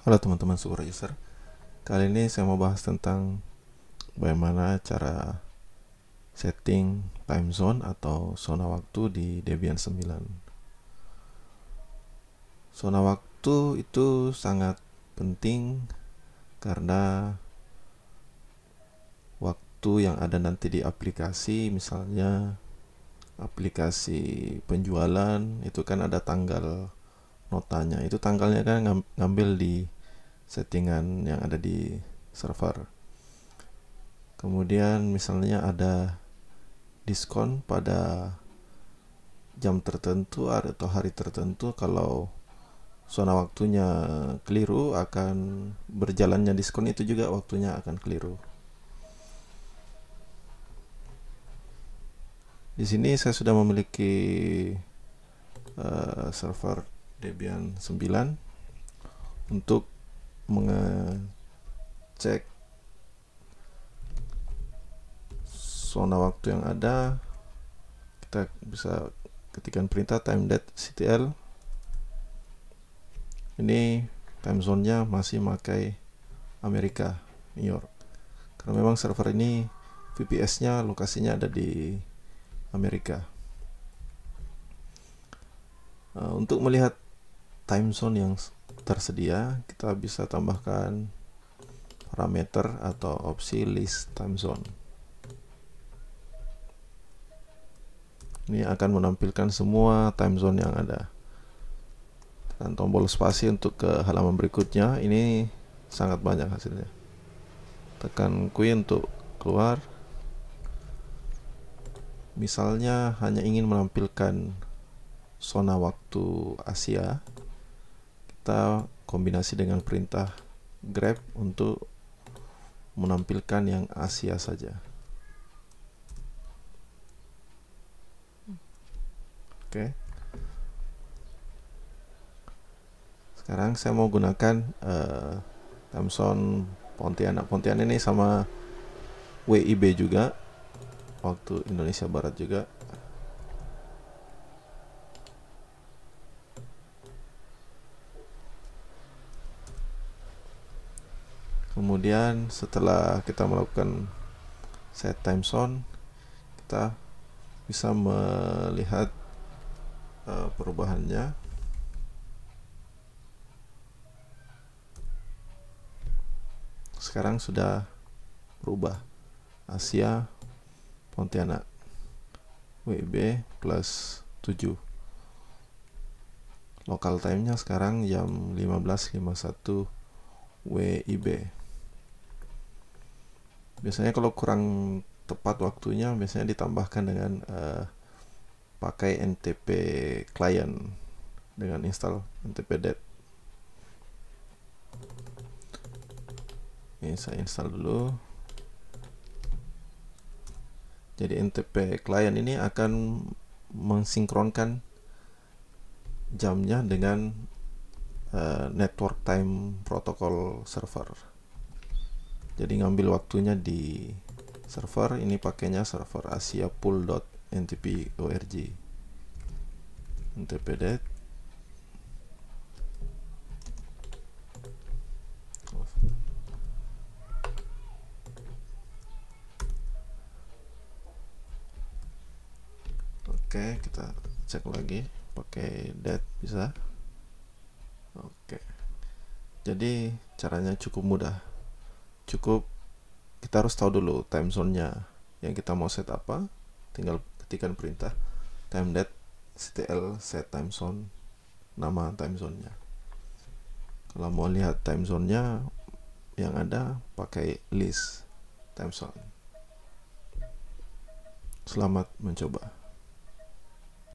Halo teman-teman Sura User Kali ini saya mau bahas tentang Bagaimana cara Setting time zone Atau zona waktu di Debian 9 Zona waktu itu sangat penting Karena Waktu yang ada nanti di aplikasi Misalnya Aplikasi penjualan Itu kan ada tanggal notanya itu tanggalnya kan ngambil di settingan yang ada di server kemudian misalnya ada diskon pada jam tertentu atau hari tertentu kalau zona waktunya keliru akan berjalannya diskon itu juga waktunya akan keliru di sini saya sudah memiliki uh, server Debian 9 untuk mengecek zona waktu yang ada kita bisa ketikkan perintah time date ctl ini time zone-nya masih memakai Amerika New York karena memang server ini VPS-nya lokasinya ada di Amerika eh, untuk melihat time zone yang tersedia kita bisa tambahkan parameter atau opsi list time zone ini akan menampilkan semua time zone yang ada dan tombol spasi untuk ke halaman berikutnya ini sangat banyak hasilnya tekan Q untuk keluar misalnya hanya ingin menampilkan zona waktu Asia kita kombinasi dengan perintah grab untuk menampilkan yang Asia saja oke okay. sekarang saya mau gunakan uh, Pontianak Pontianak ini sama WIB juga waktu Indonesia Barat juga kemudian setelah kita melakukan set time zone kita bisa melihat uh, perubahannya sekarang sudah berubah Asia Pontianak WIB plus 7 lokal time nya sekarang jam 15.51 WIB biasanya kalau kurang tepat waktunya biasanya ditambahkan dengan uh, pakai NTP client dengan install NTP dead ini saya install dulu jadi NTP client ini akan mensinkronkan jamnya dengan uh, network time Protocol server jadi ngambil waktunya di server ini pakainya server asia asiapool.ntp.org ntpdet Oke, kita cek lagi pakai date bisa. Oke. Jadi caranya cukup mudah cukup kita harus tahu dulu time zone-nya yang kita mau set apa tinggal ketikkan perintah time date ctl set time zone nama time zone-nya kalau mau lihat time zone-nya yang ada pakai list time zone selamat mencoba